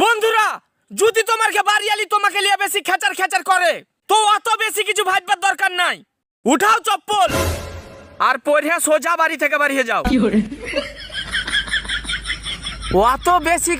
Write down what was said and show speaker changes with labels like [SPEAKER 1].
[SPEAKER 1] বন্ধুরা যদি তোমার বাড়িয়ালি তোমাকে নিয়ে বেশি খেচার খেচার করে তো অত বেশি কিছু ভাববার দরকার নাই উঠাও চপ্পল আর পড়িয়া সোজা বাড়ি থেকে বাড়িয়ে যাও
[SPEAKER 2] অত বেশি